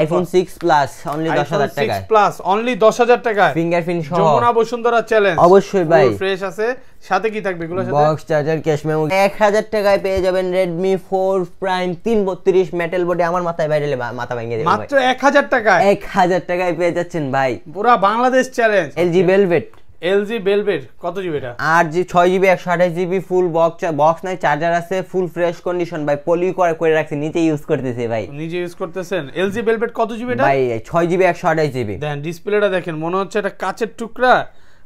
IPhone 6 plus only 10000 টাকা 6 plus only 10000 টাকায় finger print সহ যমুনা বসুন্ধরা চ্যালেঞ্জ অবশ্যই ভাই ফ্রেশ আছে সাথে কি থাকবে এগুলোর সাথে বক্স চার্জার ক্যাশ মেমো 1000 টাকায় পেয়ে যাবেন Redmi 4 Prime 332 মেটাল বডি আমার মাথায় বাইরে মাথা ভেঙে যাবে মাত্র 1000 টাকায় 1000 টাকায় পেয়ে যাচ্ছেন ভাই পুরো Bangladesh challenge LG Velvet LG Velvet কত জিবি এটা 8 GB 6 GB 128 GB full box box নাই চার্জার আছে ফুল ফ্রেশ কন্ডিশন ভাই পলি করে করে রাখছে নিজে ইউজ করতেছি ভাই নিজে ইউজ করতেছেন এলজি বেলভেট কত জিবি এটা ভাই 6 জিবি 128 জিবি দেখেন ডিসপ্লেটা দেখেন মনে হচ্ছে এটা কাচের টুকরা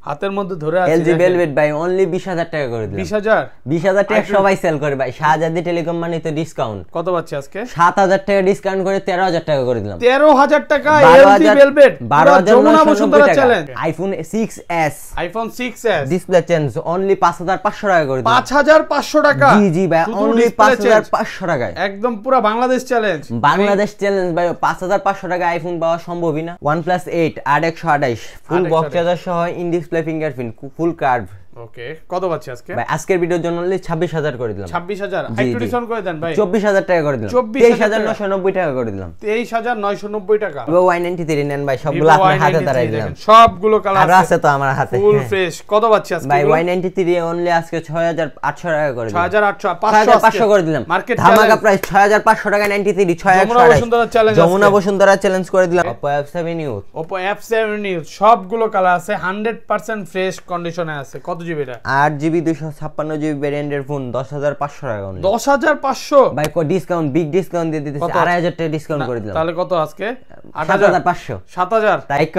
হাতের মধ্যে ধরে আছে এলজি ভেলভেট ভাই অনলি 20000 টাকা করে দিলাম 20000 20000 টাকা সবাই সেল করে ভাই শাহজাদি টেলিকম মানে তো ডিসকাউন্ট কত পাচ্ছে আজকে 7000 টাকা ডিসকাউন্ট করে 13000 টাকা করে দিলাম 13000 টাকা LG Velvet 12000 Jamuna Bashundhara challenge iPhone 6s iPhone 6s display change only 5500 টাকা করে দিলাম 5500 টাকা জি জি ভাই অনলি 5500 টাকা একদম পুরো বাংলাদেশ চ্যালেঞ্জ বাংলাদেশ চ্যালেঞ্জ ভাই 5500 টাকা আইফোন পাওয়া সম্ভবই না OnePlus 8 8128 ফুল বক্স চার্জার সহ in display left finger fin full curve okay কত আজকে ভাই আজকের ভিডিওর জন্য 26000 করে দিলাম 26000 করে দেন ভাই 24000 টাকা করে দিলাম 23990 টাকা করে দিলাম 23990 টাকা ভিভো নেন ভাই সবগুলো আপনার হাতে দিলাম সবগুলো কালার আছে তো আমার হাতে ফুল ফ্রেশ হ্যাঁ। কত আজকে ভাই অনলি আজকে 6800 টাকা করে দিলাম 6800 500 করে দিলাম মার্কেট ধামাকা প্রাইস 6500 টাকা 93 যমুনা বসুন্ধরা চ্যালেঞ্জ যমুনা বসুন্ধরা চ্যালেঞ্জ করে দিলাম Oppo F7 Youth Oppo F7 সবগুলো কালার আছে 100% ফ্রেশ কন্ডিশনে আছে কত জিবি এটা আট জিবি দুশো ছাপ্পান্ন জিবি ভ্যারিয়েন্টের ফোন দশ হাজার পাঁচশো টাকা আট হাজার পাঁচশো সাত হাজার like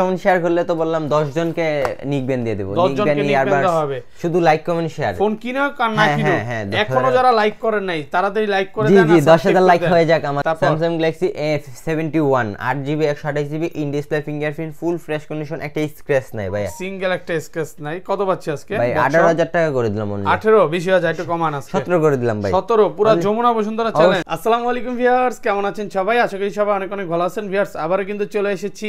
fingerprint full fresh condition একটা স্ক্রেচ নাই ভাই সিঙ্গেল একটা স্ক্রেচ নাই কত পাচ্ছি আজকে ভাই আঠারো হাজার টাকা করে দিলাম আঠারো হাজার একটু করে দিলাম সতেরো যমুনা আসসালামু আলাইকুম কেমন আছেন সবাই আশা করি সবাই অনেক অনেক ভালো আছেন কিন্তু চলে এসেছি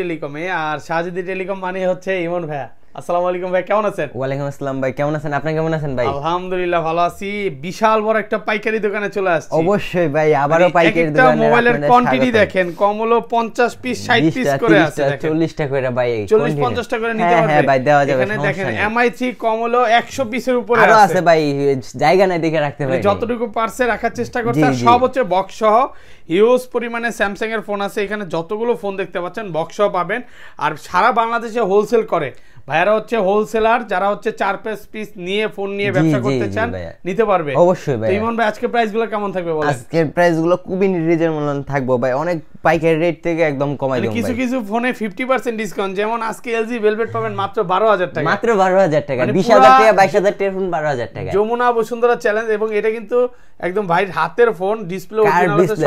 টেলিকমে আর শাহজাদি টেলিকম মানে হচ্ছে ইমন ভাইয়া আসসালামু আলাইকুম ভাই কেমন আছেন ওয়ালাইকুম আসসালাম ভাই কেমন আছেন আপনি কেমন আছেন ভাই আলহামদুলিল্লাহ ভালো আছি বিশাল বড় একটা পাইকারি দোকানে চলে আসছি অবশ্যই ভাই আবারও মানে পাইকারি দোকানে মোবাইলের কোয়ান্টিটি দেখেন কম হলো 50 পিস 60 পিস করে আছে 40 টাকা করে ভাই 40 50 টাকা করে হ্যাঁ, নিতে পারবেন হ্যাঁ ভাই দেওয়া যাবে এখানে দেখেন এমআই 3 কম 100 পিসের উপরে আছে আরো আছে ভাই জায়গা নাই দেখে রাখতে মানে ভাই যতটুকু পারছে রাখার চেষ্টা করতে সব হচ্ছে বক্স সহ হিউজ পরিমাণে স্যামসাং এর ফোন আছে এখানে যতগুলো ফোন দেখতে পাচ্ছেন বক্স সহ পাবেন আর সারা বাংলাদেশে হোলসেল করে ভাইয়ারা হচ্ছে হোলসেলার যারা হচ্ছে চার পেস পিস নিয়ে ফোন নিয়ে ব্যবসা করতে চান নিতে পারবে অবশ্যই ভাই ইমন ভাই আজকে প্রাইসগুলো কেমন থাকবে বলেন আজকে প্রাইসগুলো খুবই রিজনেবল থাকবে ভাই অনেক পাইকের রেট থেকে একদম কমাই মানে দেব কিছু কিছু ফোনে 50% ডিসকাউন্ট যেমন আজকে LG Velvet পাবেন মাত্র 12000 টাকা মাত্র 12000 টাকা 20000 মানে টাকা 22000 টাকা ফোন 12000 টাকা যমুনা বসুন্ধরা চ্যালেঞ্জ এবং এটা কিন্তু একদম ভাইয়ের হাতের ফোন ডিসপ্লে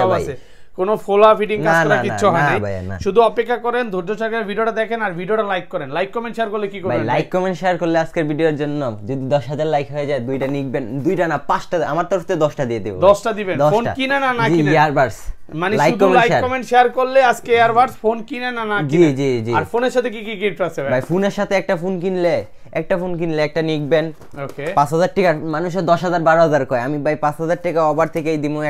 সব আছে কোনো ফোলা ফিডিং কাজ করার কিচ্ছু হয় না শুধু অপেক্ষা করেন ধৈর্য সহকারে ভিডিওটা দেখেন আর ভিডিওটা লাইক করেন লাইক কমেন্ট শেয়ার করলে কি করবেন লাইক কমেন্ট শেয়ার করলে আজকের ভিডিওর জন্য যদি 10000 লাইক হয়ে যায় দুইটা নিকবেন দুইটা না পাঁচটা আমার তরফ থেকে 10টা দিয়ে দেব 10টা দিবেন ফোন কিনা না না কিনা ইয়ারবার্স মানে শুধু লাইক কমেন্ট শেয়ার করলে আজকে এয়ারবাডস ফোন কিনে না না জি জি জি আর ফোনের সাথে কি কি গিফট আছে ভাই ফোনের সাথে একটা ফোন কিনলে একটা ফোন কিনলে একটা নিকবেন ওকে 5000 টাকা 10000 12000 কয় আমি ভাই 5000 টাকা ওভার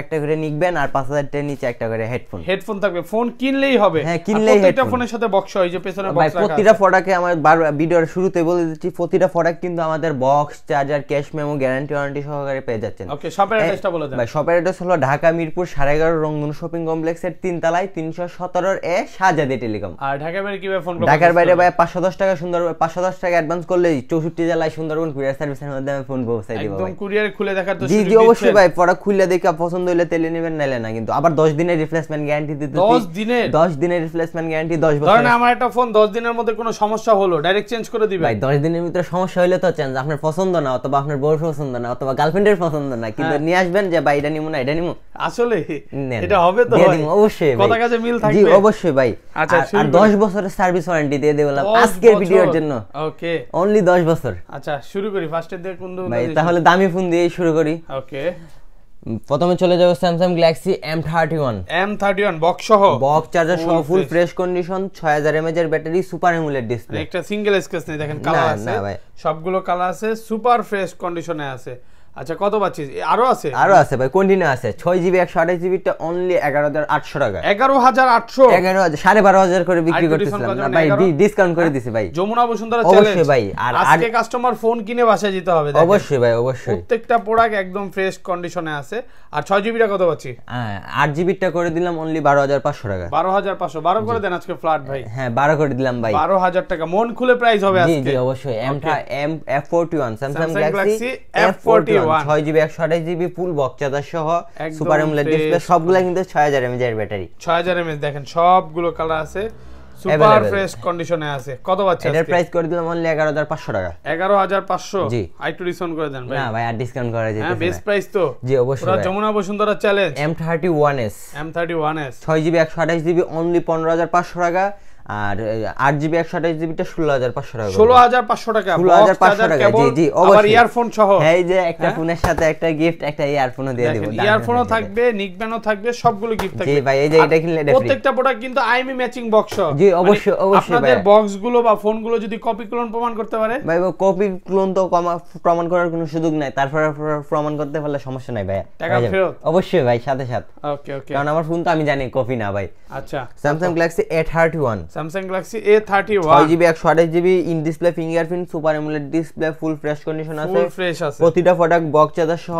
একটা করে নিকবেন আর 5000 টাকা নিচে একটা করে হেডফোন হেডফোন থাকবে ফোন কিনলেই হবে হ্যাঁ কিনলেই প্রত্যেকটা ফোনের সাথে বক্স হয় যে পেছনে বক্স প্রতিটা আমার ভিডিওর শুরুতে বলে দিচ্ছি প্রতিটা প্রোডাক্ট কিন্তু আমাদের box charger cash memo guarantee warranty সহকারে পেয়ে যাচ্ছেন ওকে শপের অ্যাড্রেসটা বলে দেন ভাই শপের অ্যাড্রেস হলো ঢাকা মিরপুর 11.5 রংধনু শপিং কমপ্লেক্সের তিনতলায় তিনশো সতেরোর এ শাহজাদি টেলিকম আর ঢাকার বাইরে কিভাবে ফোন ঢাকার বাইরে ভাই পাঁচশো দশ টাকা সুন্দর পাঁচশো দশ টাকা অ্যাডভান্স করলে চৌষট্টি জেলায় সুন্দরবন কুরিয়ার সার্ভিসের মাধ্যমে ফোন পৌঁছাই দিব একদম কুরিয়ার খুলে দেখার তো জি জি অবশ্যই ভাই পড়া খুলে দেখা পছন্দ হলে তেলে নেবেন নাইলে না কিন্তু আবার দশ দিনের রিপ্লেসমেন্ট গ্যারান্টি দিতে দশ দিনে দশ দিনের রিপ্লেসমেন্ট গ্যারান্টি দশ বছর ধরেন আমার একটা ফোন দশ দিনের মধ্যে কোনো সমস্যা হলো ডাইরেক্ট চেঞ্জ করে দিবে ভাই দশ দিনের ভিতরে সমস্যা হলে তো চেঞ্জ আপনার পছন্দ না অথবা আপনার বউর পছন্দ না অথবা গার্লফ্রেন্ডের পছন্দ না কিন্তু হ্যাঁ। নিয়ে আসবেন যে ভাই এটা নিমু না এটা নিমু আসলে এটা হবে হবে তো অবশ্যই কথা মিল থাকবে জি অবশ্যই ভাই আচ্ছা আর 10 বছরের সার্ভিস ওয়ারেন্টি দিয়ে আজকের ভিডিওর জন্য ওকে অনলি 10 বছর আচ্ছা শুরু করি ফার্স্টে দিয়ে কোন ভাই তাহলে দামি ফোন দিয়ে শুরু করি ওকে প্রথমে চলে যাবো Samsung Galaxy M thirty one M thirty one box সহ বক্স চার্জার সহ ফুল ফ্রেশ কন্ডিশন ছয় হাজার এমএচ এর ব্যাটারি সুপার এমুলেট ডিসপ্লে একটা সিঙ্গেল স্কেচ নেই দেখেন কালার আছে সবগুলো কালার আছে সুপার ফ্রেশ কন্ডিশনে আছে আচ্ছা কত পাচ্ছি আরো আছে আরো আছে ভাই কন্টিনিউ আছে ছয় জিবি একশো আঠাশ অনলি এগারো হাজার আটশো টাকা এগারো হাজার আটশো এগারো হাজার সাড়ে বারো হাজার করে বিক্রি করতেছিলাম না ভাই ডিসকাউন্ট করে দিছি ভাই হ্যাঁ, যমুনা বসুন্ধরা অবশ্যই ভাই আর আজকে কাস্টমার ফোন কিনে বাসায় যেতে হবে অবশ্যই ভাই অবশ্যই প্রত্যেকটা প্রোডাক্ট একদম ফ্রেশ কন্ডিশনে আছে আর ছয় টা কত পাচ্ছি হ্যাঁ আট টা করে দিলাম অনলি বারো হাজার পাঁচশো টাকা বারো হাজার পাঁচশো বারো করে দেন আজকে ফ্ল্যাট ভাই হ্যাঁ বারো করে দিলাম ভাই বারো হাজার টাকা মন খুলে প্রাইস হবে আজকে অবশ্যই M M F forty one Samsung Galaxy F ছয় জিবি একশো আঠাশ জিবি ফুল বক্স সহ সুপার এমুলেট ডিসপ্লে সবগুলো কিন্তু মানে ছয় হাজার এমএজ এর ব্যাটারি ছয় হাজার এমএজ দেখেন সবগুলো কালার আছে সুপার ফ্রেশ কন্ডিশনে আছে কত বাচ্চা এটার প্রাইস করে দিলাম অনলি 11500 টাকা 11500 জি আর একটু ডিসকাউন্ট করে দেন ভাই না ভাই আর ডিসকাউন্ট করা যেতে হ্যাঁ বেস্ট প্রাইস তো জি অবশ্যই পুরো Jamuna Bashundhara challenge M31s M31s 6GB 128GB only পাঁচশো টাকা আর আট জিবি একশো আঠাশ জিবিটা ষোলো হাজার পাঁচশো টাকা ষোলো হাজার পাঁচশো টাকা ষোলো হাজার পাঁচশো টাকা জি জি আবার ইয়ারফোন সহ হ্যাঁ, এই যে একটা হ্যাঁ? ফোনের সাথে একটা গিফট একটা ইয়ারফোনও দিয়ে দেবো ইয়ারফোনও থাকবে নিকম্যানও থাকবে সবগুলো গিফট থাকবে ভাই এই যে এটা কিনলে প্রত্যেকটা প্রোডাক্ট কিন্তু ম্যাচিং বক্স জি মানে অবশ্যই অবশ্যই আপনাদের বক্সগুলো বা ফোনগুলো যদি কপি ক্লোন প্রমাণ করতে পারে ভাই কপি ক্লোন তো প্রমাণ করার কোনো সুযোগ নাই তারপর প্রমাণ করতে পারলে সমস্যা নাই ভাই টাকা ফেরত অবশ্যই ভাই সাথে সাথে ওকে ওকে কারণ আমার ফোন তো আমি জানি কপি না ভাই আচ্ছা Samsung Galaxy A31 Samsung Galaxy A thirty one GB একশো আঠাশ GB in display fingerprint super AMOLED display full fresh condition আছে ফুল ফ্রেশ আছে প্রতিটা প্রোডাক্ট বক্স চার্জার সহ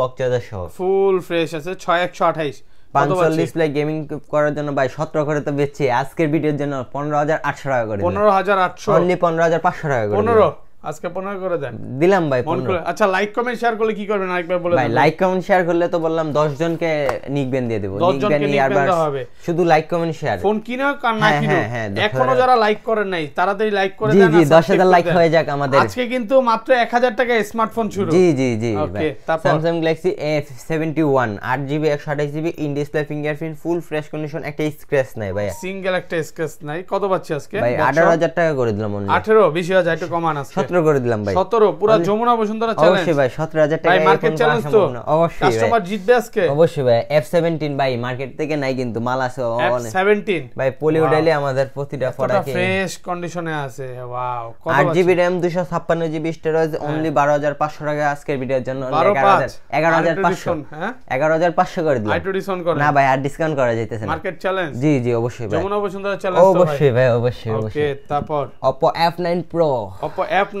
বক্স চার্জার সহ ফুল ফ্রেশ আছে 6128 45 প্লে গেমিং করার জন্য ভাই 17 করে তো বেচছি আজকের ভিডিওর জন্য 15800 টাকা করে 15800 অনলি 15500 টাকা করে 15 আজকে 15 করে দেন দিলাম ভাই 15 আচ্ছা লাইক কমেন্ট শেয়ার করলে কি করবেন আরেকবার বলে ভাই লাইক কমেন্ট শেয়ার করলে তো বললাম 10 জনকে নিকবেন দিয়ে দেব নিকবেন ইয়ারবার শুধু লাইক কমেন্ট শেয়ার ফোন কিনা কার না হ্যাঁ, কিনো হ্যাঁ, হ্যাঁ, এখনো যারা লাইক করেন নাই তাড়াতাড়ি লাইক করে দেন জি জি 10000 লাইক হয়ে যাক আমাদের আজকে কিন্তু মাত্র 1000 টাকায় স্মার্টফোন শুরু জি জি জি ওকে তারপর Samsung Galaxy A71 8GB 128GB in display fingerprint full fresh condition একটা স্ক্র্যাচ নাই ভাই সিঙ্গেল একটা স্ক্র্যাচ নাই কত পাচ্ছি আজকে ভাই 18000 টাকা করে দিলাম মনে 18 20000 একটু কমান আজকে 17 করে দিলাম ভাই 17 পুরো যমুনা বসুন্ধরা চ্যালেঞ্জ অবশ্যই ভাই 17000 টাকা ভাই মার্কেট চ্যালেঞ্জ তো অবশ্যই কাস্টমার জিতবে আজকে অবশ্যই ভাই F17 ভাই মার্কেট থেকে নাই কিন্তু মাল আছে অনেক F17 ভাই পলিও ডাইলে আমাদের প্রতিটা প্রোডাক্টে ফ্রেশ কন্ডিশনে আছে ওয়াও কত 8GB RAM 256GB storage only 12500 টাকা আজকের ভিডিওর জন্য 11500 11500 হ্যাঁ? করে দিলাম করে না ভাই আর ডিসকাউন্ট করা যাইতেছে না মার্কেট চ্যালেঞ্জ জি জি অবশ্যই ভাই যমুনা বসুন্ধরা চ্যালেঞ্জ অবশ্যই ভাই অবশ্যই অবশ্যই ওকে তারপর Oppo F9 Pro Oppo F9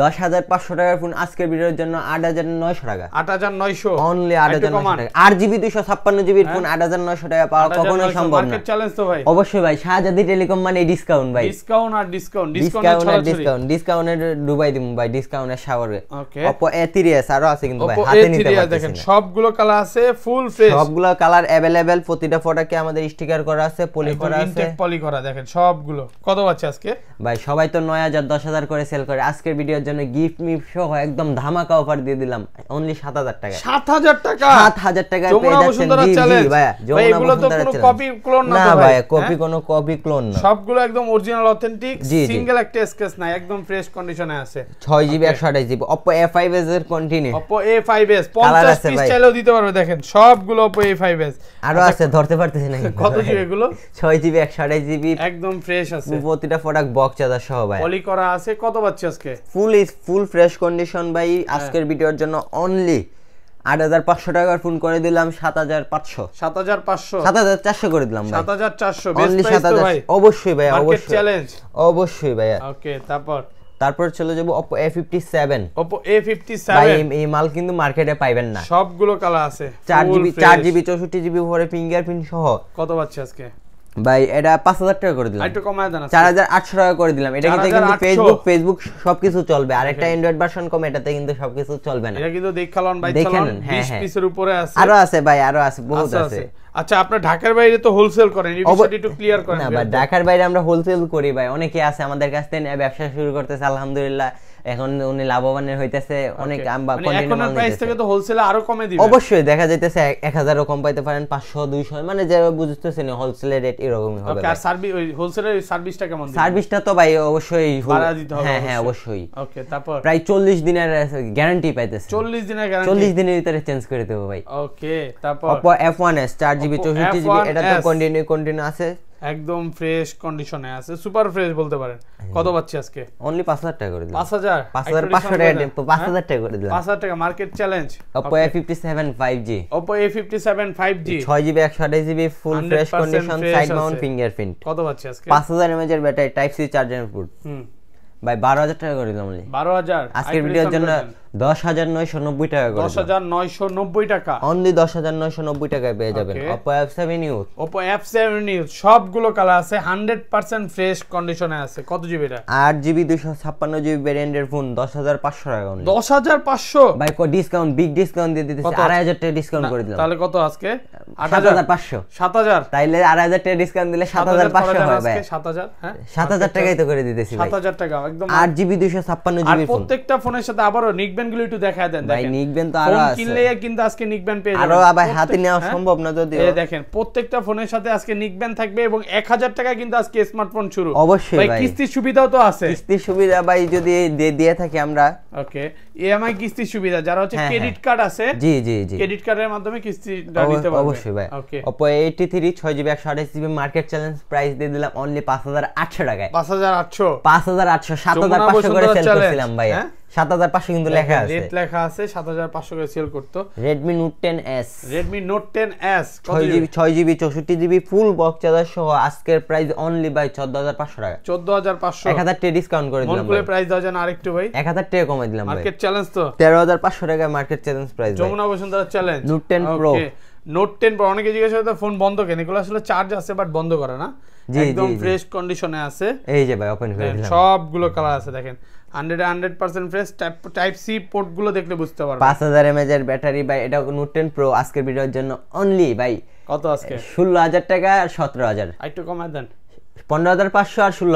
দশ হাজার পাঁচশো টাকার ফোন আজকের ভিডিওর জন্য আট হাজার নয়শো টাকা আট হাজার নয়শো অনলি আট হাজার নয়শো জিবি ছাপ্পান্ন জিবির ফোন হ্যাঁ। আট হাজার নয়শো টাকা পাওয়া কখনো সম্ভব না চ্যালেঞ্জ তো ভাই অবশ্যই ভাই শাহজাদি টেলিকম মানে ডিসকাউন্ট ভাই ডিসকাউন্ট আর ডিসকাউন্ট ডিসকাউন্ট আর ডিসকাউন্ট ডিসকাউন্টের ডুবাই ভাই ডিসকাউন্টের অপো এ আরো আছে কিন্তু ভাই হাতে নিতে দেখেন সবগুলো কালার আছে ফুল ফ্রেশ সবগুলো কালার अवेलेबल প্রতিটা ফটোকে আমাদের স্টিকার করা আছে পলি করা আছে পলি করা দেখেন সবগুলো কত আছে আজকে ভাই সবাই তো 9000 10000 করে সেল করে আজকের ভিডিও আপনাদের জন্য গিফট মিফ সহ একদম ধামাকা অফার দিয়ে দিলাম অনলি 7000 টাকা 7000 টাকা 7000 টাকা পেয়ে যাচ্ছেন জি ভাই এগুলো তো কোনো কপি ক্লোন না না ভাইয়া কপি হ্যাঁ? কোনো কপি ক্লোন না সবগুলো একদম অরিজিনাল অথেন্টিক সিঙ্গেল একটা স্কেচ নাই একদম ফ্রেশ কন্ডিশনে আছে GB 6GB 128GB Oppo A5s এর কন্টিনিউ Oppo A5s 50 পিস চাইলেও দিতে পারবে দেখেন সবগুলো Oppo A5s আরো আচ্ছা, আছে ধরতে পারতেছি না কত জিবি এগুলো জিবি 6GB জিবি একদম ফ্রেশ আছে প্রতিটা প্রোডাক্ট বক্স চাদা সহ ভাই পলি করা আছে কত বাচ্চা আজকে full full is full fresh condition ভাই হ্যাঁ। আজকের ভিডিওর জন্য অনলি আট হাজার পাঁচশো টাকার ফোন করে দিলাম সাত হাজার পাঁচশো সাত হাজার পাঁচশো সাত হাজার চারশো করে দিলাম সাত হাজার চারশো অনলি সাত হাজার অবশ্যই ভাই অবশ্যই চ্যালেঞ্জ অবশ্যই ভাইয়া ওকে তারপর তারপর চলে fifty seven Oppo A fifty seven এই মাল কিন্তু মার্কেটে পাইবেন না সবগুলো কালার আছে চার চার GB GB 4GB 4GB finger print সহ কত পাচ্ছে আজকে ভাই এটা পাঁচ হাজার টাকা করে দিলাম একটু কমায় দেন চার হাজার আটশো টাকা করে দিলাম এটা কিন্তু কিন্তু ফেসবুক ফেসবুক সবকিছু চলবে আর একটা অ্যান্ড্রয়েড ভার্সন কম এটাতে কিন্তু সবকিছু চলবে না এটা কিন্তু দেখালন ভাই দেখেন হ্যাঁ, হ্যাঁ পিসের উপরে আছে আরো আছে ভাই আরো আছে বহুত আছে আচ্ছা আপনার ঢাকার বাইরে তো হোলসেল করেন এই বিষয়টা একটু ক্লিয়ার করেন না ভাই ঢাকার বাইরে আমরা হোলসেল করি ভাই অনেকে আছে আমাদের কাছ থেকে ব্যবসা শুরু করতেছে আলহামদুলিল্লাহ এখন উনি লাভবানের হইতেছে অনেক আম বা প্রাইস মানে থেকে তো হোলসেলে আরো কমে অবশ্যই দেখা যাইতেছে 1000 কম পাইতে পারেন 500 200 মানে যে বুঝতেছেন হোলসেলে রেট এরকমই হবে আর সার্ভিস ওই হোলসেলের সার্ভিসটা কেমন দিবেন সার্ভিসটা তো ভাই অবশ্যই ভাড়া দিতে হবে হ্যাঁ হ্যাঁ অবশ্যই ওকে তারপর প্রায় 40 দিনের গ্যারান্টি পাইতেছে 40 দিনের গ্যারান্টি 40 দিনের ভিতরে চেঞ্জ করে দেব ভাই ওকে তারপর Oppo F1s 4GB জিবি এটা তো কন্টিনিউ কন্টিনিউ আছে একদম ফ্রেশ কন্ডিশনে আছে সুপার ফ্রেশ বলতে পারেন কত পাচ্ছি আজকে অনলি 5000 টাকা করে দিলাম 5000 5000 500 টাকা দিলাম 5000 টাকা করে দিলাম 5000 টাকা market challenge Oppo A57 5G Oppo A57 5G 6GB 128GB full fresh condition side mount fingerprint কত পাচ্ছি আজকে 5000 mAh এর ব্যাটারি টাইপ সি চার্জার ইনপুট হুম ভাই 12000 টাকা করে দিলাম অনলি 12000 আজকের ভিডিওর জন্য দশ হাজার নয়শো নব্বই টাকা দশ হাজার নয়শো নব্বই টাকা অনলি দশ হাজার নয়শো নব্বই টাকায় পেয়ে যাবেন সেভেন ইউজ সেভেন ইউজ সবগুলো কালার আছে হান্ড্রেড পার্সেন্ট ফ্রেশ কন্ডিশনে আছে কত জিবি এটা আট জিবি দুশো ছাপ্পান্ন জিবি ফোন দশ হাজার পাঁচশো টাকা দশ হাজার পাঁচশো ভাই ডিসকাউন্ট বিগ ডিসকাউন্ট দিয়ে আড়াই হাজার টাকা ডিসকাউন্ট করে দিলাম তাহলে কত আজকে আট হাজার পাঁচশো সাত হাজার তাইলে আড়াই হাজার টাকা ডিসকাউন্ট দিলে সাত হাজার পাঁচশো হবে হ্যাঁ? সাত হাজার সাত হাজার টাকাই তো করে দিতেছি সাত হাজার টাকা একদম আট জিবি দুশো ছাপ্পান্ন জিবি প্রত্যেকটা ফোনের সাথে আবারও নিকব্যান্ড একটু দেখা দেন ভাই নিকব্যান্ড তো আরো আছে কিনলে কিন্তু আজকে নিকব্যান্ড পেয়ে যাবেন আরো ভাই হাতে নেওয়া হ্যাঁ? সম্ভব না যদি এই দেখেন প্রত্যেকটা ফোনের সাথে আজকে নিকব্যান্ড থাকবে এবং 1000 টাকা কিন্তু আজকে স্মার্টফোন শুরু অবশ্যই ভাই কিস্তির সুবিধাও তো আছে কিস্তির সুবিধা ভাই যদি দিয়ে থাকি আমরা ওকে ইএমআই কিস্তি সুবিধা যারা হচ্ছে হ্যাঁ, হ্যাঁ। ক্রেডিট কার্ড আছে জি জি জি ক্রেডিট কার্ডের মাধ্যমে কিস্তি দিতে পারবে অবশ্যই ভাই Oppo 83 128 128GB market challenge price দিয়ে দিলাম অনলি 5800 টাকায় 5800 5800 7500 করে সেল করেছিলাম ভাই 7500 কিন্তু লেখা আছে রেট লেখা আছে 7500 করে সেল করতো Redmi Note 10s Redmi Note 10s 6 6GB 64 64GB full box charger সহ আজকের প্রাইস অনলি বাই 14500 টাকা 14500 1000 টাকা ডিসকাউন্ট করে দিলাম মনকুলে প্রাইস দেওয়া যেন আরেকটু ভাই 1000 টাকা কমে দিলাম মার্কেট চ্যালেঞ্জ তো 13500 টাকা market challenge price Jamuna Bashundhara challenge note 10 pro note 10 pro অনেকে জিজ্ঞাসা করে ফোন বন্ধ কেন এগুলো আসলে চার্জ আছে বাট বন্ধ করে না একদম ফ্রেশ কন্ডিশনে আছে এই যে ভাই ওপেন করে দিলাম সবগুলো কালার আছে দেখেন 100 100% fresh type type C port গুলো দেখলে বুঝতে পারবেন 5000 mAh এর ব্যাটারি ভাই এটা নোট 10 প্রো আজকের ভিডিওর জন্য অনলি ভাই কত আজকে 16000 টাকা 17000 একটু কমায় দেন পনেরো হাজার পাঁচশো আর ষোলো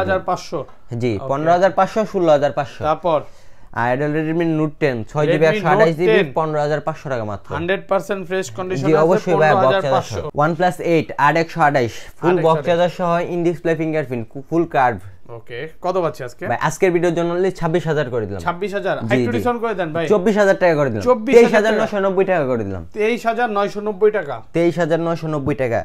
হাজার পাঁচশো জি পনেরো হাজার পাঁচশো ষোলো হাজার পাঁচশো তারপর আইডল রেডমি নোট 10 6 জিবি 128 জিবি 15500 টাকা মাত্র 100% ফ্রেশ অবশ্যই ভাই box charger OnePlus 8 full box charger সহ in display fingerprint full curve okay কত আজকে ভাই আজকের ভিডিওর জন্য অনলি 26000 করে দিলাম 26000 একটু করে দেন ভাই 24000 টাকা করে দিলাম 23990 টাকা করে দিলাম 23990 টাকা 23990 টাকা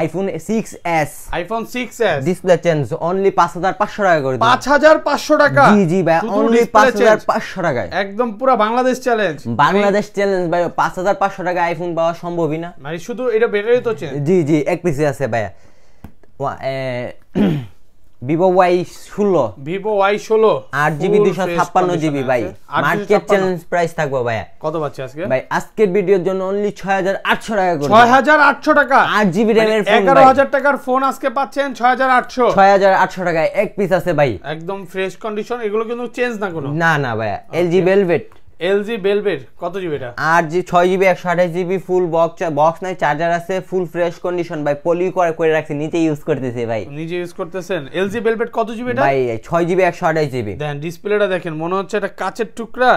iPhone 6s iPhone 6s display change only 5500 টাকা করে দিলাম 5500 টাকা জি জি ভাই অনলি 5500 একদম পুরো বাংলাদেশ চ্যালেঞ্জ বাংলাদেশ চ্যালেঞ্জ ভাই 5500 টাকা আইফোন পাওয়া সম্ভবই না মানে শুধু এটা ব্যাটারি তো চেঞ্জ জি জি এক পিসি আছে ভাই ভিভো ওয়াই ষোলো ভিভো ওয়াই ষোলো আট জিবি দুশো ছাপ্পান্ন জিবি ভাই মার্কেট চ্যালেঞ্জ প্রাইস থাকবো ভাইয়া কত পাচ্ছি আজকে ভাই আজকের ভিডিওর জন্য অনলি ছয় হাজার আটশো টাকা করে ছয় হাজার আটশো টাকা আট জিবি র্যামের মানে এগারো হাজার টাকার ফোন আজকে পাচ্ছেন ছয় হাজার আটশো ছয় হাজার আটশো টাকায় এক পিস আছে ভাই একদম ফ্রেশ কন্ডিশন এগুলো কিন্তু চেঞ্জ না কোনো না না ভাইয়া জি ভেলভেট এলজি বেলভেট কত জিবি এটা 8 G 6 GB 128 GB full box box নাই চার্জার আছে ফুল ফ্রেশ কন্ডিশন ভাই পলি করে করে রাখছি নিচে ইউজ করতেছে ভাই নিজে ইউজ করতেছেন এলজি বেলভেট কত জিবি এটা ভাই 6 জিবি 128 জিবি দেন ডিসপ্লেটা দেখেন মনে হচ্ছে এটা কাচের টুকরা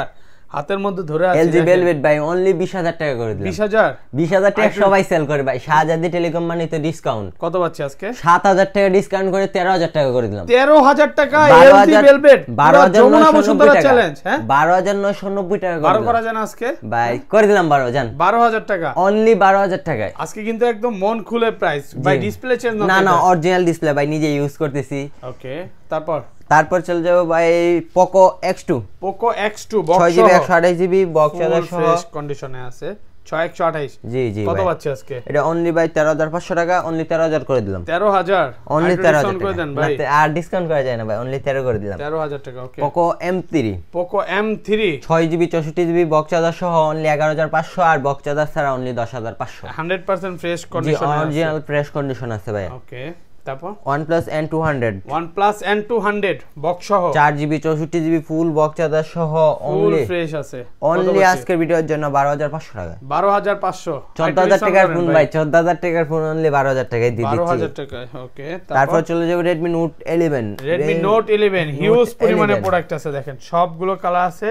হাতের মধ্যে ধরে আছে এলজি ভেলভেট ভাই অনলি 20000 টাকা করে দিলাম 20000 20000 টাকা সবাই সেল করে ভাই শাহজাদি টেলিকম মানে তো ডিসকাউন্ট কত পাচ্ছি আজকে 7000 টাকা ডিসকাউন্ট করে 13000 টাকা করে দিলাম 13000 টাকা LG Velvet 12000 Jamuna Bashundhara challenge হ্যাঁ 12990 টাকা করে 12 করা জানা আজকে ভাই করে দিলাম 12 জান 12000 টাকা অনলি 12000 টাকায় আজকে কিন্তু একদম মন খুলে প্রাইস ভাই ডিসপ্লে চেঞ্জ না না অরিজিনাল ডিসপ্লে ভাই নিজে ইউজ করতেছি ওকে তারপর তারপর চলে যাবো ভাই Poco X two Poco X two ছয় জিবি একশো আঠাশ জিবি বক্স ফ্রেশ কন্ডিশনে আছে জি জি কত আজকে এটা অনলি ভাই পাঁচশো টাকা অনলি করে দিলাম অনলি করে দেন ভাই আর ডিসকাউন্ট করা যায় না ভাই অনলি তেরো করে দিলাম টাকা okay Poco M three Poco M three ছয় জিবি চৌষট্টি জিবি বক্স সহ অনলি এগারো হাজার পাঁচশো আর বক্স ছাড়া অনলি দশ হাজার পাঁচশো fresh condition original fresh condition আছে ভাই ওকে তারপর ফুল বক্স সহ ফ্রেশ অনলি আজকের ভিডিওর জন্য 12500 টাকা 12500 14000 টাকার ফোন ভাই 14000 টাকার ফোন অনলি 12000 টাকায় টাকায় ওকে তারপর চলে যাবে Redmi Note 11 Redmi note 11 huge পরিমাণে প্রোডাক্ট আছে দেখেন সবগুলো কালার আছে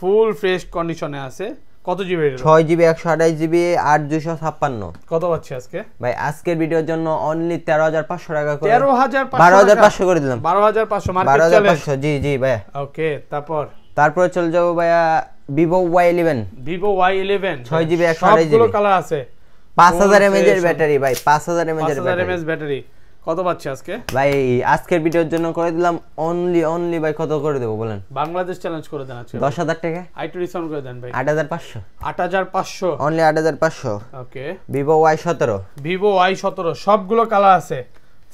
ফুল ফ্রেশ কন্ডিশনে আছে কত জিবি ছয় জিবি একশো আঠাশ জিবি আট দুশো ছাপ্পান্ন কত পাচ্ছি আজকে ভাই আজকের ভিডিওর জন্য অনলি তেরো হাজার পাঁচশো টাকা করে তেরো হাজার বারো হাজার পাঁচশো করে দিলাম বারো হাজার পাঁচশো বারো হাজার পাঁচশো জি জি ভাই ওকে তারপর তারপরে চলে যাবো ভাইয়া Vivo Y eleven Vivo Y eleven ছয় জিবি একশো আঠাশ জিবি কালার আছে পাঁচ হাজার এমএজ এর ব্যাটারি ভাই পাঁচ হাজার এমএজ এর ব্যাটারি কত পাচ্ছে আজকে ভাই আজকের ভিডিওর জন্য করে দিলাম অনলি অনলি ভাই কত করে দেবো বলেন বাংলাদেশ চ্যালেঞ্জ করে দেন আজকে 10000 টাকা আইটু ডিসকাউন্ট করে দেন ভাই 8500 8500 অনলি 8500 ওকে ভিভো Y17 ভিভো Y17 সবগুলো কালার আছে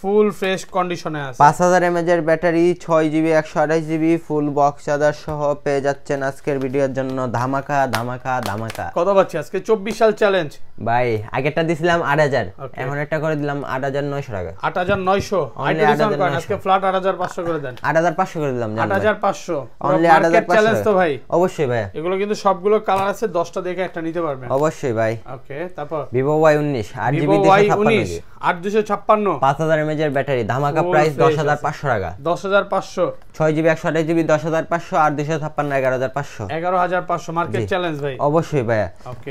ফুল ফ্রেশ কন্ডিশনে আছে 5000 এমএএইচ এর battery 6 GB 128 GB full box charger সহ পেয়ে যাচ্ছেন আজকের ভিডিওর জন্য ধামাকা ধামাকা ধামাকা কত বাচ্চা আজকে 24 সাল চ্যালেঞ্জ ভাই আগেরটা দিছিলাম 8000 এখন একটা করে দিলাম 8900 টাকা 8900 আইটেম ডিসকাউন্ট করেন আজকে ফ্ল্যাট 8500 করে দেন 8500 করে দিলাম 8500 অনলি 8500 চ্যালেঞ্জ তো ভাই অবশ্যই ভাই এগুলো কিন্তু সবগুলো কালার আছে 10টা দেখে একটা নিতে পারবেন অবশ্যই ভাই ওকে তারপর vivo y19 8 জিবি 256 8 256 5000 এমএজ এর ব্যাটারি ধামাকা প্রাইস 10500 টাকা 10500 6 জিবি 128 জিবি 10500 আর 256 11500 11500 মার্কেট চ্যালেঞ্জ ভাই অবশ্যই ভাইয়া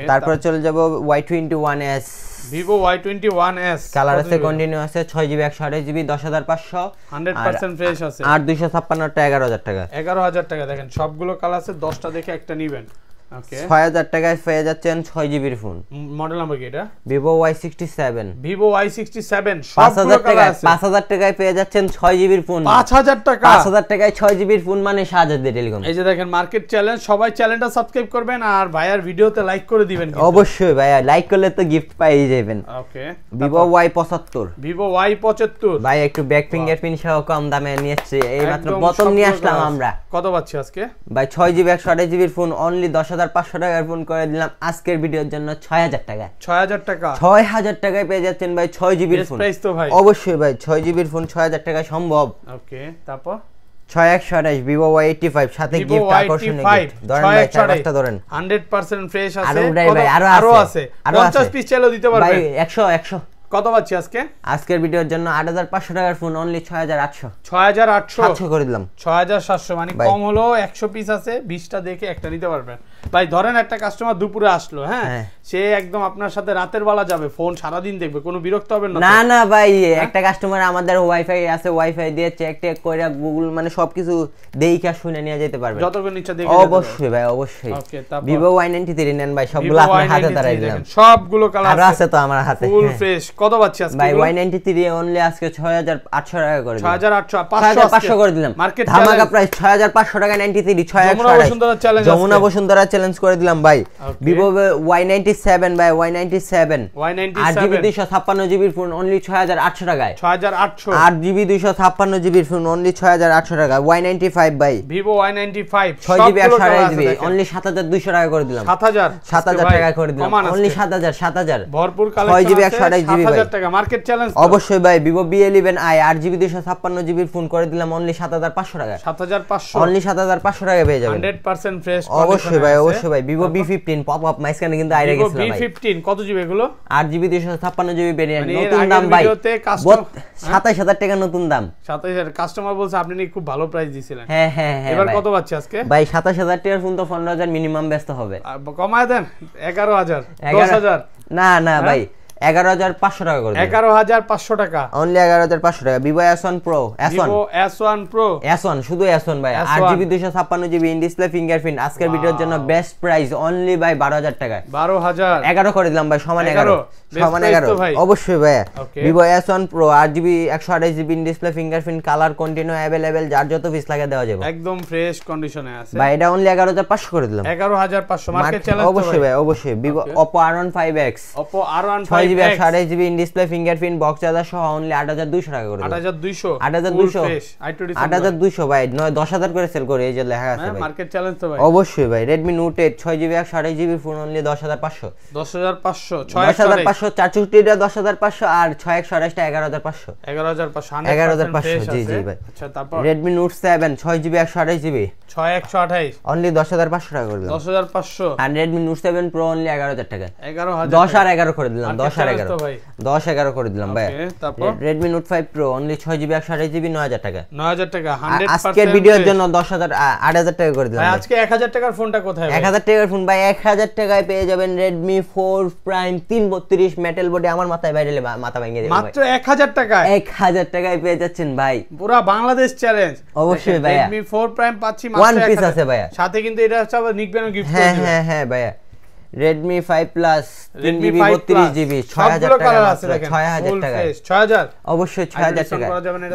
তারপরে চলে যাব Y21s Vivo Y21s কালার আছে কন্টিনিউ আছে ছয় জিবি 128 জিবি 10500 100% ফ্রেশ আছে আর 256 টা 11000 টাকা 11000 টাকা দেখেন সবগুলো কালার আছে 10টা দেখে একটা নেবেন ছয় হাজার টাকায় পেয়ে যাচ্ছেন ফোন মডেল নাম্বার কি এটা টাকায় টাকায় পেয়ে যাচ্ছেন ফোন টাকা টাকায় ফোন মানে টেলিকম এই যে দেখেন মার্কেট চ্যালেঞ্জ সবাই চ্যানেলটা সাবস্ক্রাইব করবেন আর ভাইয়ার ভিডিওতে লাইক করে দিবেন অবশ্যই ভাইয়া লাইক করলে তো গিফট পাইয়ে যাবেন ওকে ভিভো ওয়াই পঁচাত্তর ভিভো ওয়াই পঁচাত্তর ভাই একটু ব্যাক ফিঙ্গারপ্রিন্ট সহ কম দামে নিয়ে এইমাত্র প্রথম নিয়ে আসলাম আমরা কত পাচ্ছি আজকে ভাই ছয় জিবি একশো জিবির ফোন অনলি দশ হাজার পাঁচশো টাকার ফোন করে দিলাম আজকের ভিডিওর জন্য ছয় হাজার টাকা ছয় হাজার ছয় হাজার টাকায় পেয়ে যাচ্ছেন ভাই ছয় জিবির ফোন অবশ্যই ভাই ছয় জিবির ফোন ছয় হাজার টাকা সম্ভব ওকে তারপর ছয় একশো আঠাশ ভিভো ওয়াই এইটি ফাইভ সাথে গিফট ধরেন ভাই চার পাঁচটা ধরেন হান্ড্রেড পার্সেন্ট ফ্রেশ আছে ভাই আরো আরো আছে আরো পঞ্চাশ পিস চাইলেও দিতে ভাই একশো একশো কত পাচ্ছি আজকে আজকের ভিডিওর জন্য টাকার ফোন অনলি করে দিলাম মানে কম হলো একশো পিস আছে 20টা দেখে একটা নিতে পারবেন ভাই ধরেন একটা কাস্টমার দুপুরে আসলো হ্যাঁ? হ্যাঁ সে একদম আপনার সাথে রাতের বেলা যাবে ফোন সারা দিন দেখবে কোনো বিরক্ত হবে না না না ভাই হ্যাঁ? একটা কাস্টমার আমাদের ওয়াইফাই আছে ওয়াইফাই দিয়ে চেক টেক কইরা গুগল মানে সবকিছু দেইখা শুনে নিয়ে যেতে পারবে যতক্ষণ ইচ্ছা দেখে অবশ্যই ভাই অবশ্যই ভিভো Y93 নেন ভাই সবগুলো আপনার হাতে ধরাই দিলাম সবগুলো কালার আছে তো আমার হাতে ফুল ফ্রেশ হ্যাঁ। কত বাচ্চা আছে ভাই Y93 অনলি আজকে 6800 টাকা করে 6800 500 500 করে দিলাম মার্কেট ধামাকা প্রাইস 6500 টাকা 93 6000 যমুনা বসুন্ধরা চ্যালেঞ্জ যমুনা বসুন্ধরা চ্যালেঞ্জ করে দিলাম ভাই ভিভো ওয়াই নাইনটি সেভেন ভাই ওয়াই নাইনটি সেভেন আট জিবি দুইশো ছাপ্পান্ন জিবির ফোন অনলি ছয় হাজার আটশো টাকায় ছয় হাজার আটশো আট জিবি দুইশো ছাপ্পান্ন জিবির ফোন অনলি ছয় হাজার আটশো টাকা ওয়াই নাইনটি ফাইভ ভাই ভিভো ওয়াই নাইনটি ফাইভ ছয় জিবি একশো আঠাশ জিবি অনলি সাত হাজার দুইশো টাকা করে দিলাম সাত হাজার সাত হাজার টাকা করে দিলাম অনলি সাত হাজার সাত হাজার ভরপুর ছয় জিবি একশো আঠাশ জিবি টাকা মার্কেট চ্যালেঞ্জ অবশ্যই ভাই ভিভো বি ইলেভেন আই আট জিবি দুইশো ছাপ্পান্ন জিবির ফোন করে দিলাম অনলি সাত হাজার পাঁচশো টাকা সাত হাজার পাঁচশো অনলি সাত হাজার পাঁচশো টাকা পেয়ে যাবেন হান্ড্রেড পার্সেন্ট ফ্রেশ অবশ্যই ভাই অবশ্যই ভাই Vivo B15 পপ আপ মাইসখানে কিন্তু আইরা গেছিল ভাই Vivo B15 কত জিবি এগুলো 8 জিবি 256 জিবি ভেরিয়েন্ট নতুন দাম ভাই 27000 হ্যাঁ? টাকা নতুন দাম 27000 কাস্টমার বলছে আপনি নাকি খুব ভালো প্রাইস দিছিলেন হ্যাঁ হ্যাঁ হ্যাঁ এবার কত পাচ্ছে আজকে ভাই 27000 টাকার ফোন তো 15000 মিনিমাম ব্যস্ত হবে কমায় দেন 11000 10000 না না হ্যাঁ? ভাই Vivo S pro S GB দুশো আট জিবি একশো ফিঙ্গারপ্রিন্ট কালার কন্টিনিউ অ্যাভেলেবেল যার যত পিস লাগে দেওয়া যাবে একদম ফ্রেশ কন্ডিশনে ভাই এটা অনলি এগারো হাজার পাঁচশো করে দিলাম এগারো হাজার পাঁচশো অবশ্যই ভাই অবশ্যই Vivo Oppo R one five X Oppo R one five GB আর আঠাশ GB in display fingerprint box charger সহ অনলি আট হাজার দুইশো টাকা করে আট হাজার দুইশো আট হাজার দুইশো আট হাজার দুইশো ভাই নয় দশ হাজার করে সেল করে এই যে লেখা আছে ভাই মার্কেট চ্যালেঞ্জ তো ভাই অবশ্যই ভাই রেডমি নোট এইট ছয় জিবি আঠাশ জিবি ফোন অনলি দশ হাজার পাঁচশো দশ হাজার পাঁচশো ছয় দশ হাজার পাঁচশো দশ হাজার পাঁচশো আর ছয় এগারো হাজার পাঁচশো এগারো হাজার পাঁচশো এগারো হাজার পাঁচশো জি জি ভাই আচ্ছা তারপর রেডমি নোট সেভেন ছয় জিবি একশো আঠাশ জিবি ছয় একশো আঠাশ অনলি দশ হাজার পাঁচশো টাকা করে দিলাম দশ হাজার পাঁচশো আর Redmi note seven pro only এগারো হাজার টাকা এগারো হাজার দশ আর এগারো করে দিলাম দশ সাড়ে এগারো দশ এগারো করে দিলাম ভাই Redmi note five pro only ছয় জিবি একশো আঠাশ জিবি নয় হাজার টাকা নয় হাজার টাকা আজকের ভিডিওর জন্য দশ হাজার আট হাজার টাকা করে দিলাম আজকে এক হাজার টাকার ফোনটা কোথায় এক হাজার টাকার ফোন ভাই এক হাজার টাকায় পেয়ে যাবেন রেডমি ফোর প্রাইম তিন বত্রিশ মেটেল বডি আমার মাথায় বাইরে মাথা ভেঙে দেবে মাত্র এক হাজার টাকা এক হাজার টাকায় পেয়ে যাচ্ছেন ভাই পুরা বাংলাদেশ চ্যালেঞ্জ অবশ্যই ভাই রেডমি ফোর প্রাইম পাচ্ছি ওয়ান পিস আছে ভাই সাথে কিন্তু এটা হচ্ছে আবার নিকবেনও গিফট হ্যাঁ হ্যাঁ হ্যাঁ ভাইয়া Redmi 5 Plus 5 Plus, 3 GB 6000 টাকা আছে 6000 টাকা 6000 অবশ্যই 6000 টাকা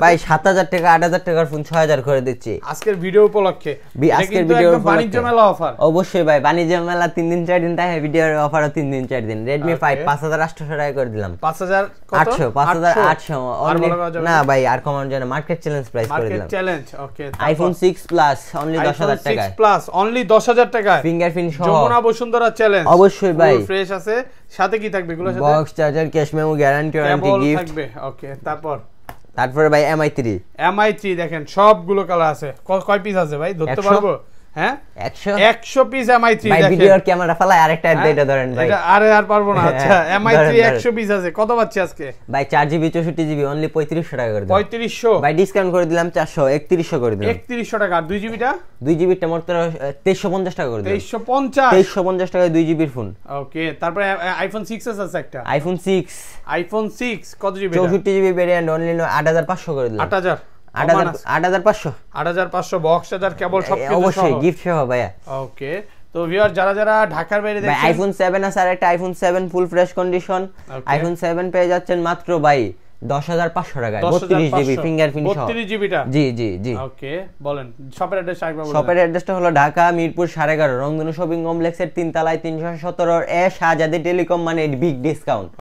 ভাই 7000 টাকা 8000 টাকার ফোন 6000 করে দিচ্ছি আজকের ভিডিও উপলক্ষে আজকের ভিডিও বাণিজ্য মেলা অফার অবশ্যই ভাই বাণিজ্য মেলা 3 দিন 4 দিন তাই ভিডিওর অফারও 3 দিন 4 দিন Redmi 5 5800 টাকা করে দিলাম 5000 800 5800 না ভাই আর কমন জানা মার্কেট চ্যালেঞ্জ প্রাইস করে দিলাম চ্যালেঞ্জ টাকা টাকা ফিঙ্গারপ্রিন্ট সহ অবশ্যই ভাই ফ্রেশ আছে সাথে কি থাকবে এগুলো সাথে box charger cash memo guarantee warranty gift থাকবে ওকে তারপর তারপরে ভাই এমআই থ্রি এমআই থ্রি দেখেন সবগুলো কালার আছে কয় পিস আছে ভাই ধরতে পারবো হ্যাঁ 100 100 পিস এমআই 3 দেখেন ক্যামেরা ফালায় আরেকটা এটা হ্যাঁ? ভাই এটা আরে আর পারবো না হ্যাঁ, আচ্ছা এমআই অনলি 3500 টাকা করে দিলাম ভাই ডিসকাউন্ট করে দিলাম 400 3100 করে দিলাম 3100 টাকা আর 2GB টা 2GB টা মাত্র 2350 টাকা করে দিলাম 2350 2350 টাকায় 2GB এর ফোন ওকে তারপরে আইফোন 6s আছে একটা আইফোন 6 আইফোন 6 কত জিবি 64 জিবি ভেরিয়েন্ট অনলি 8500 করে দিলাম 8000 8500 8500 বক্স চার্জার কেবল মাত্র ভাই টাকায় 32 জিবি ফিঙ্গারপ্রিন্ট সহ 32 জিবিটা জি জি জি বলেন অ্যাড্রেসটা হলো ঢাকা মিরপুর এগারো রঙ্গন শপিং কমপ্লেক্সের তিনতলায় সতেরো এ শাহজাদি টেলিকম মানে বিগ ডিসকাউন্ট